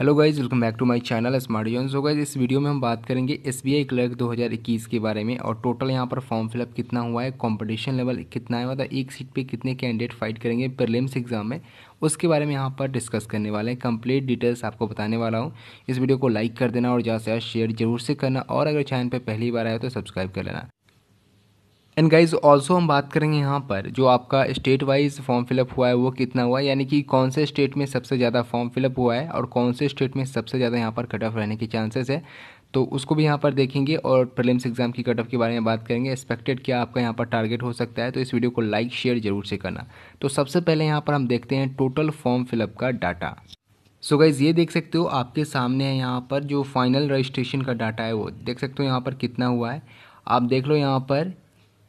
hello guys welcome back to my channel smart zone so guys इस video में हम बात करेंगे एस बी आई क्लर्क दो हज़ार इक्कीस के बारे में और टोटल यहाँ पर फॉर्म फिलअप कितना हुआ है कंपटीशन लेवल कितना है मतलब एक सीट पे कितने कैंडिडेट फाइट करेंगे प्रीलिम्स एग्जाम में उसके बारे में यहाँ पर डिस्कस करने वाले हैं कंप्लीट डिटेल्स आपको बताने वाला हूँ इस वीडियो को लाइक कर देना और ज़्यादा से ज़्यादा शेयर जरूर से करना और अगर चैनल पर पहली बार आए तो सब्सक्राइब कर लेना एंड गाइज ऑल्सो हम बात करेंगे यहाँ पर जो आपका स्टेट वाइज फॉर्म फिलअप हुआ है वो कितना हुआ है यानी कि कौन से स्टेट में सबसे ज़्यादा फॉर्म फिलअप हुआ है और कौन से स्टेट में सबसे ज़्यादा यहाँ पर कट ऑफ रहने के चांसेस है तो उसको भी यहाँ पर देखेंगे और प्रीलिम्स एग्जाम की कट ऑफ के बारे में बात करेंगे एक्सपेक्टेड क्या आपका यहाँ पर टारगेट हो सकता है तो इस वीडियो को लाइक शेयर जरूर से करना तो सबसे पहले यहाँ पर हम देखते हैं टोटल फॉर्म फिलअप का डाटा सो so गाइज़ ये देख सकते हो आपके सामने है यहाँ पर जो फाइनल रजिस्ट्रेशन का डाटा है वो देख सकते हो यहाँ पर कितना हुआ है आप देख लो यहाँ पर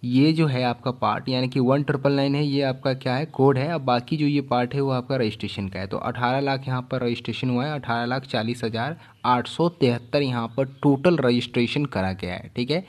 ये जो है आपका पार्ट यानी कि वन ट्रिपल नाइन है ये आपका क्या है कोड है अब बाकी जो ये पार्ट है वो आपका रजिस्ट्रेशन का है तो अठारह लाख यहाँ पर रजिस्ट्रेशन हुआ है अठारह लाख चालीस हज़ार आठ सौ तिहत्तर यहाँ पर टोटल रजिस्ट्रेशन करा गया है ठीक है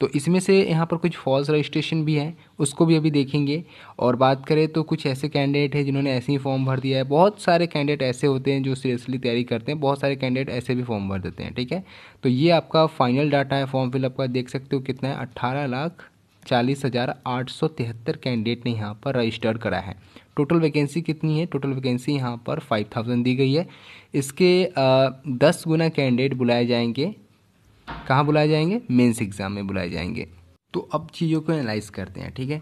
तो इसमें से यहाँ पर कुछ फॉल्स रजिस्ट्रेशन भी है उसको भी अभी देखेंगे और बात करें तो कुछ ऐसे कैंडिडेट हैं जिन्होंने ऐसे ही फॉर्म भर दिया है बहुत सारे कैंडिडेट ऐसे होते हैं जो सीरियसली तैयारी करते हैं बहुत सारे कैंडिडेट ऐसे भी फॉर्म भर देते हैं ठीक है तो ये आपका फाइनल डाटा है फॉर्म फिलअप का देख सकते हो कितना है अट्ठारह लाख चालीस हज़ार आठ सौ तिहत्तर कैंडिडेट ने यहाँ पर रजिस्टर करा है टोटल वैकेंसी कितनी है टोटल वैकेंसी यहाँ पर फाइव थाउजेंड दी गई है इसके दस गुना कैंडिडेट बुलाए जाएंगे कहाँ बुलाए जाएंगे मेंस एग्ज़ाम में बुलाए जाएंगे तो अब चीज़ों को एनालाइज करते हैं ठीक है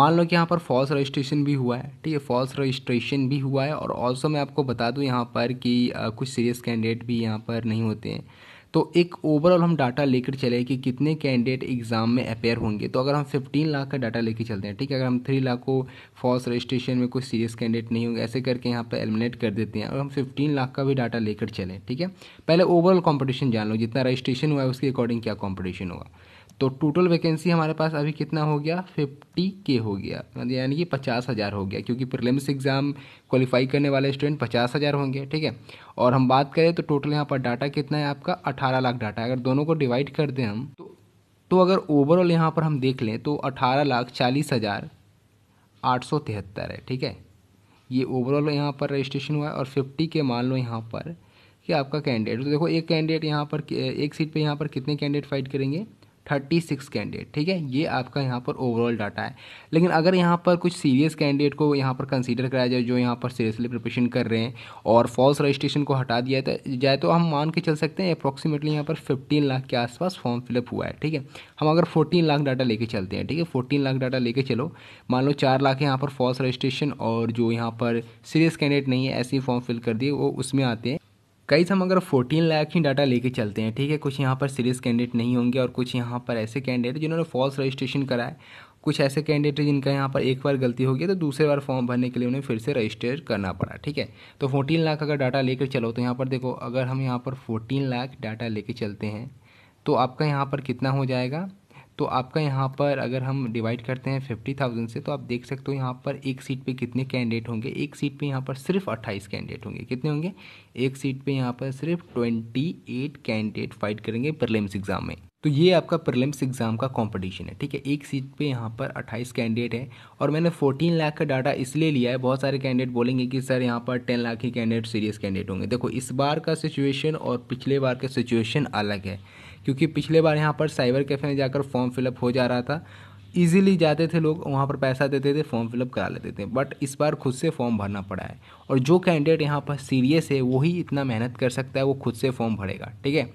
मान लो कि यहाँ पर फॉल्स रजिस्ट्रेशन भी हुआ है ठीक है फॉल्स रजिस्ट्रेशन भी हुआ है और ऑल्सो मैं आपको बता दूँ यहाँ पर कि कुछ सीरियस कैंडिडेट भी यहाँ पर नहीं होते हैं तो एक ओवरऑल हम डाटा लेकर चले कि कितने कैंडिडेट एग्ज़ाम में अपेयर होंगे तो अगर हम 15 लाख का डाटा लेकर चलते हैं ठीक है अगर हम 3 लाख को फॉल्स रजिस्ट्रेशन में कोई सीरियस कैंडिडेट नहीं होंगे ऐसे करके यहाँ पर एलिमिनेट कर देते हैं और हम फिफ्टीन लाख का भी डाटा लेकर चलें ठीक है पहले ओवरऑल कॉम्पिटिशन जान लो जितना रजिस्ट्रेशन हुआ है उसके अकॉर्डिंग क्या कॉम्पिटिशन होगा तो टोटल वैकेंसी हमारे पास अभी कितना हो गया फिफ्टी के हो गया मतलब यानी कि पचास हज़ार हो गया क्योंकि प्रिलिम्स एग्ज़ाम क्वालिफाई करने वाले स्टूडेंट पचास हज़ार होंगे ठीक है और हम बात करें तो टोटल यहाँ पर डाटा कितना है आपका अठारह लाख डाटा अगर दोनों को डिवाइड कर दें हम तो, तो अगर ओवरऑल यहाँ पर हम देख लें तो अठारह लाख चालीस हज़ार आठ सौ तिहत्तर है ठीक है ये ओवरऑल यहाँ पर रजिस्ट्रेशन हुआ है और फिफ्टी के मान लो यहाँ पर कि आपका कैंडिडेट तो देखो एक कैंडिडेट यहाँ पर एक सीट पे यहाँ पर कितने कैंडिडेट फाइट करेंगे थर्टी सिक्स कैंडिडेट ठीक है ये आपका यहाँ पर ओवरऑल डाटा है लेकिन अगर यहाँ पर कुछ सीरियस कैंडिडेट को यहाँ पर कंसीडर कराया जाए जो यहाँ पर सीरियसली प्रिपरेशन कर रहे हैं और फॉल्स रजिस्ट्रेशन को हटा दिया जाए तो हम मान के चल सकते हैं अप्रॉक्सीमेटली यहाँ पर फिफ्टीन लाख के आसपास फॉर्म फिलअप हुआ है ठीक है हम अगर फोर्टीन लाख डाटा लेके चलते हैं ठीक है फोर्टीन लाख डाटा लेके चलो मान लो चार लाख यहाँ पर फॉल्स रजिस्ट्रेशन और जो यहाँ पर सीरियस कैंडिडेट नहीं है ऐसे ही फॉर्म फिल कर दिए वो उसमें आते हैं कई हम अगर 14 लाख ही डाटा लेके चलते हैं ठीक है कुछ यहाँ पर सीरियस कैंडिडेट नहीं होंगे और कुछ यहाँ पर ऐसे कैंडिडेट जिन्होंने फॉल्स रजिस्ट्रेशन कराया कुछ ऐसे कैंडिडेट जिनका यहाँ पर एक बार गलती हो गई तो दूसरे बार फॉर्म भरने के लिए उन्हें फिर से रजिस्टर करना पड़ा ठीक है तो फोर्टीन लाख अगर डाटा लेकर चलो तो यहाँ पर देखो अगर हम यहाँ पर फोर्टीन लाख डाटा लेके चलते हैं तो आपका यहाँ पर कितना हो जाएगा तो आपका यहाँ पर अगर हम डिवाइड करते हैं फिफ्टी थाउजेंड से तो आप देख सकते हो यहाँ पर एक सीट पे कितने कैंडिडेट होंगे एक सीट पे यहाँ पर सिर्फ अट्ठाईस कैंडिडेट होंगे कितने होंगे एक सीट पे यहाँ पर सिर्फ twenty eight candidate fight prelims प्रलिम्स एग्ज़ाम में तो ये आपका प्रिलिम्स एग्ज़ाम का कंपटीशन है ठीक है एक सीट पे यहाँ पर 28 कैंडिडेट हैं और मैंने 14 लाख का डाटा इसलिए लिया है बहुत सारे कैंडिडेट बोलेंगे कि सर यहाँ पर 10 लाख ही कैंडिडेट सीरियस कैंडिडेट होंगे देखो इस बार का सिचुएशन और पिछले बार का सिचुएशन अलग है क्योंकि पिछले बार यहाँ पर साइबर कैफ़े में जाकर फॉर्म फिलअप हो जा रहा था ईजिली जाते थे लोग वहाँ पर पैसा देते थे फॉर्म फिलअप करा लेते थे बट इस बार खुद से फॉर्म भरना पड़ा है और जो कैंडिडेट यहाँ पर सीरियस है वही इतना मेहनत कर सकता है वो खुद से फॉर्म भरेगा ठीक है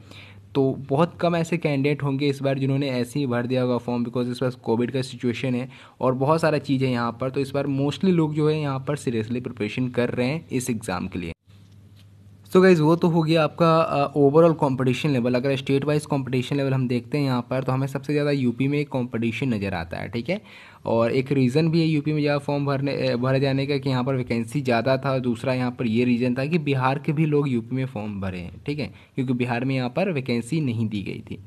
तो बहुत कम ऐसे कैंडिडेट होंगे इस बार जिन्होंने ऐसे ही भर दिया होगा फॉर्म बिकॉज इस बार कोविड का सिचुएशन है और बहुत सारा चीज़ है यहाँ पर तो इस बार मोस्टली लोग जो है यहाँ पर सीरियसली प्रिपरेशन कर रहे हैं इस एग्ज़ाम के लिए सो तो गाइज़ वो तो हो गया आपका ओवरऑल कंपटीशन लेवल अगर स्टेट वाइज कंपटीशन लेवल हम देखते हैं यहाँ पर तो हमें सबसे ज़्यादा यूपी में कंपटीशन नज़र आता है ठीक है और एक रीज़न भी है यूपी में ज़्यादा फॉर्म भरने भरे जाने का कि यहाँ पर वैकेंसी ज़्यादा था दूसरा यहाँ पर ये रीज़न था कि बिहार के भी लोग यूपी में फॉर्म भरे हैं ठीक है क्योंकि बिहार में यहाँ पर वैकेंसी नहीं दी गई थी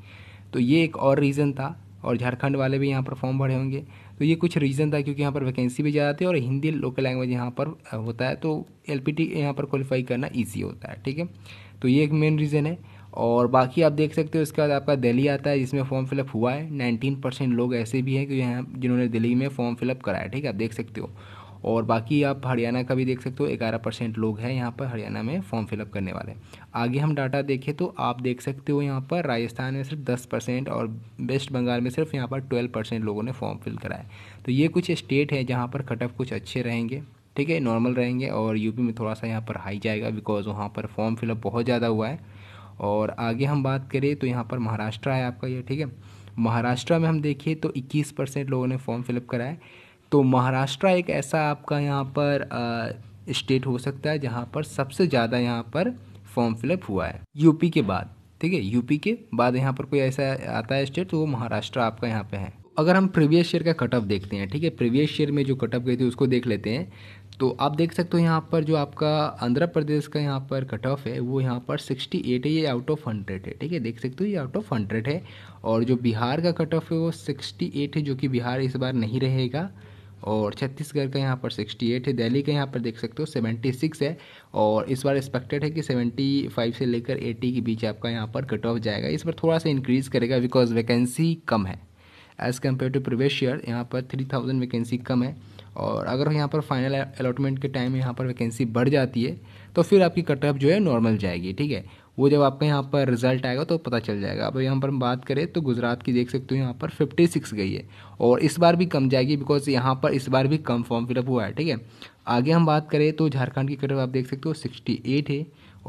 तो ये एक और रीज़न था और झारखंड वाले भी यहाँ पर फॉर्म भरे होंगे तो ये कुछ रीज़न था क्योंकि यहाँ पर वैकेंसी भी ज़्यादा थी और हिंदी लोकल लैंग्वेज यहाँ पर होता है तो एल पी टी यहाँ पर क्वालिफाई करना ईजी होता है ठीक है तो ये एक मेन रीज़न है और बाकी आप देख सकते हो इसके बाद आपका दिल्ली आता है जिसमें फॉर्म फिलअप हुआ है नाइन्टीन परसेंट लोग ऐसे भी हैं कि यहाँ जिन्होंने दिल्ली में फॉर्म फिलअप कराया ठीक है आप देख सकते हो और बाकी आप हरियाणा का भी देख सकते हो ग्यारह परसेंट लोग हैं यहाँ पर हरियाणा में फॉर्म फिलअप करने वाले आगे हम डाटा देखें तो आप देख सकते हो यहाँ पर राजस्थान में सिर्फ दस परसेंट और वेस्ट बंगाल में सिर्फ यहाँ पर ट्वेल्व परसेंट लोगों ने फॉर्म फिल कराया तो ये कुछ स्टेट है जहाँ पर कटअप कुछ अच्छे रहेंगे ठीक है नॉर्मल रहेंगे और यूपी में थोड़ा सा यहाँ पर हाई जाएगा बिकॉज वहाँ पर फॉर्म फिलअप बहुत ज़्यादा हुआ है और आगे हम बात करें तो यहाँ पर महाराष्ट्र है आपका ये ठीक है महाराष्ट्र में हम देखिए तो इक्कीस परसेंट लोगों ने फॉर्म फिलअप कराया तो महाराष्ट्र एक ऐसा आपका यहाँ पर स्टेट हो सकता है जहाँ पर सबसे ज़्यादा यहाँ पर फॉर्म फिलअप हुआ है यूपी के बाद ठीक है यूपी के बाद यहाँ पर कोई ऐसा आता है स्टेट तो वो महाराष्ट्र आपका यहाँ पे है अगर हम प्रीवियस ईयर का कट ऑफ देखते हैं ठीक है प्रीवियस ईयर में जो कटअप गई थी उसको देख लेते हैं तो आप देख सकते हो यहाँ पर जो आपका आंध्र प्रदेश का यहाँ पर कट ऑफ है वो यहाँ पर 68 है ये आउट ऑफ हंड्रेड है ठीक है देख सकते हो ये आउट ऑफ हंड्रेड है और जो बिहार का कट ऑफ है वो 68 है जो कि बिहार इस बार नहीं रहेगा और छत्तीसगढ़ का यहाँ पर 68 है दिल्ली का यहाँ पर देख सकते हो 76 है और इस बार एक्सपेक्टेड है कि 75 से लेकर 80 के बीच आपका यहाँ पर कट ऑफ जाएगा इस बार थोड़ा सा इंक्रीज़ करेगा बिकॉज वैकेंसी कम है as compare to previous year यहाँ पर थ्री थाउजेंड वैकेंसी कम है और अगर यहाँ पर फाइनल अलॉटमेंट के टाइम यहाँ पर वैकेंसी बढ़ जाती है तो फिर आपकी कट ऑफ जो है नॉर्मल जाएगी ठीक है वो जब आपका यहाँ पर रिजल्ट आएगा तो पता चल जाएगा अब यहाँ पर हम बात करें तो गुजरात की देख सकते हो यहाँ पर फिफ्टी सिक्स गई है और इस बार भी कम जाएगी बिकॉज यहाँ पर इस बार भी कम फॉर्म फिलअप हुआ है ठीक है आगे हम बात करें तो झारखंड की कटअप आप देख सकते हो सिक्सटी एट है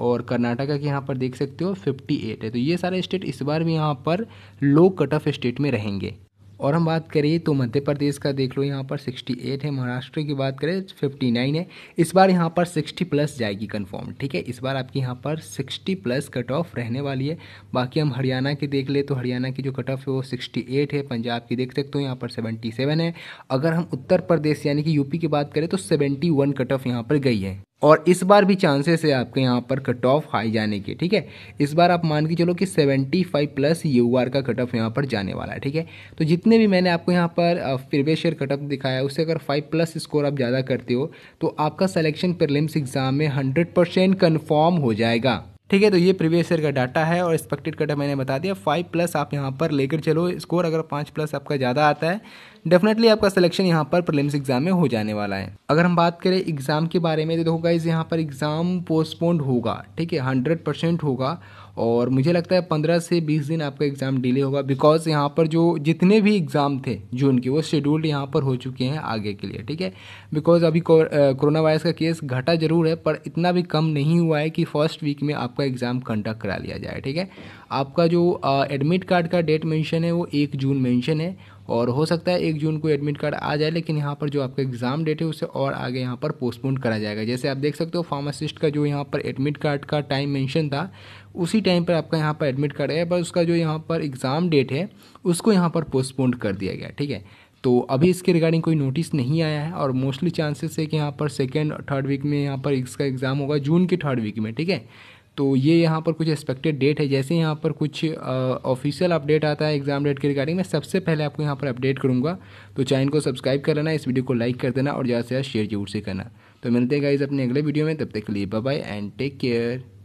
और कर्नाटका के यहाँ पर देख सकते हो फिफ्टी एट है तो ये सारे स्टेट इस बार भी यहाँ पर लो कट ऑफ स्टेट में रहेंगे और हम बात करें तो मध्य प्रदेश का देख लो यहाँ पर 68 है महाराष्ट्र की बात करें 59 तो है इस बार यहाँ पर 60 प्लस जाएगी कंफर्म ठीक है इस बार आपकी यहाँ पर 60 प्लस कट ऑफ रहने वाली है बाकी हम हरियाणा की देख ले तो हरियाणा की जो कट ऑफ है वो 68 है पंजाब की देख सकते हो यहाँ पर 77 है अगर हम उत्तर प्रदेश यानी कि यूपी की बात करें तो वन कट ऑफ यहाँ पर गई है और इस बार भी चांसेस है आपके यहाँ पर कट ऑफ हाई जाने के ठीक है इस बार आप मान के चलो कि 75 प्लस यू आर का कट ऑफ यहाँ पर जाने वाला है ठीक है तो जितने भी मैंने आपको यहाँ पर प्रिवेशर शेयर कट ऑफ दिखाया उससे अगर 5 प्लस स्कोर आप ज़्यादा करते हो तो आपका सिलेक्शन प्रिलिम्स एग्ज़ाम में 100 परसेंट कन्फर्म हो जाएगा ठीक है तो ये प्रीवियस ईयर का डाटा है और एक्सपेक्टेड कट मैंने बता दिया फाइव प्लस आप यहाँ पर लेकर चलो स्कोर अगर पाँच प्लस आपका ज़्यादा आता है डेफिनेटली आपका सिलेक्शन यहाँ पर प्रीलिम्स एग्जाम में हो जाने वाला है अगर हम बात करें एग्जाम के बारे में तो देखो गाइज यहाँ पर एग्जाम पोस्टपोन्ड होगा ठीक है हंड्रेड परसेंट होगा और मुझे लगता है पंद्रह से बीस दिन आपका एग्ज़ाम डिले होगा बिकॉज यहाँ पर जो जितने भी एग्ज़ाम थे जून के वो शेड्यूल्ड यहाँ पर हो चुके हैं आगे के लिए ठीक है बिकॉज अभी कोरोना वायरस का केस घटा जरूर है पर इतना भी कम नहीं हुआ है कि फर्स्ट वीक में आपको आपका एग्ज़ाम कंडक्ट करा लिया जाए ठीक है आपका जो एडमिट कार्ड का डेट मेंशन है वो एक जून मेंशन है और हो सकता है एक जून को एडमिट कार्ड आ जाए लेकिन यहाँ पर जो आपका एग्ज़ाम डेट है उसे और आगे यहाँ पर पोस्टपोन करा जाएगा जैसे आप देख सकते हो फार्मासिस्ट का जो यहाँ पर एडमिट कार्ड का टाइम मेंशन था उसी टाइम पर आपका यहाँ पर एडमिट कार्ड है पर उसका जो यहाँ पर एग्ज़ाम डेट है उसको यहाँ पर पोस्टपोन कर दिया गया ठीक है तो अभी इसके रिगार्डिंग कोई नोटिस नहीं आया है और मोस्टली चांसेस है कि यहाँ पर सेकेंड थर्ड वीक में यहाँ पर इसका एग्ज़ाम होगा जून के थर्ड वीक में ठीक है तो ये यहाँ पर कुछ एक्सपेक्टेड डेट है जैसे यहाँ पर कुछ ऑफिशियल अपडेट आता है एग्जाम डेट के रिगार्डिंग मैं सबसे पहले आपको यहाँ पर अपडेट करूँगा तो चैनल को सब्सक्राइब कर लेना इस वीडियो को लाइक कर देना और ज़्यादा से ज़्यादा शेयर जरूर से करना तो मिलते हैं गाइज अपने अगले वीडियो में तब तक के लिए बाय एंड टेक केयर